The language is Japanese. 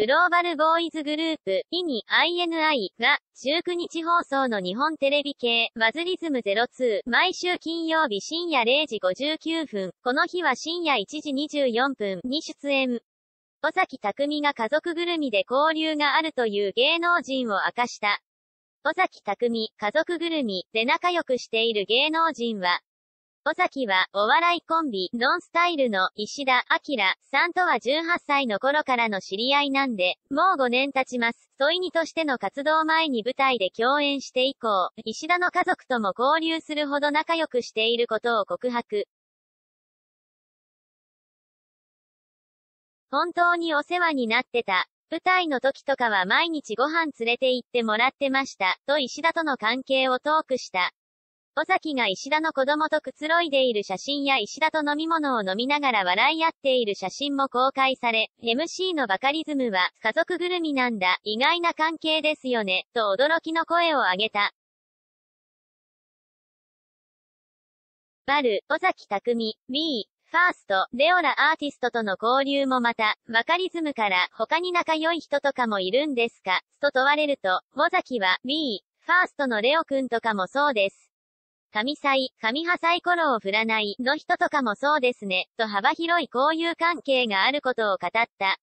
グローバルボーイズグループ、イニ、INI が、19日放送の日本テレビ系、バズリズム02、毎週金曜日深夜0時59分、この日は深夜1時24分に出演。尾崎匠が家族ぐるみで交流があるという芸能人を明かした。尾崎匠、家族ぐるみで仲良くしている芸能人は、尾崎は、お笑いコンビ、ノンスタイルの、石田、明さんとは18歳の頃からの知り合いなんで、もう5年経ちます。問いにとしての活動前に舞台で共演して以降、石田の家族とも交流するほど仲良くしていることを告白。本当にお世話になってた。舞台の時とかは毎日ご飯連れて行ってもらってました、と石田との関係をトークした。尾崎が石田の子供とくつろいでいる写真や石田と飲み物を飲みながら笑い合っている写真も公開され、MC のバカリズムは、家族ぐるみなんだ、意外な関係ですよね、と驚きの声を上げた。バル、尾崎匠、ー、ファースト、レオラアーティストとの交流もまた、バカリズムから、他に仲良い人とかもいるんですかと問われると、尾崎は、ー、ファーストのレオくんとかもそうです。神祭、神派サイコロを振らないの人とかもそうですね、と幅広い交友関係があることを語った。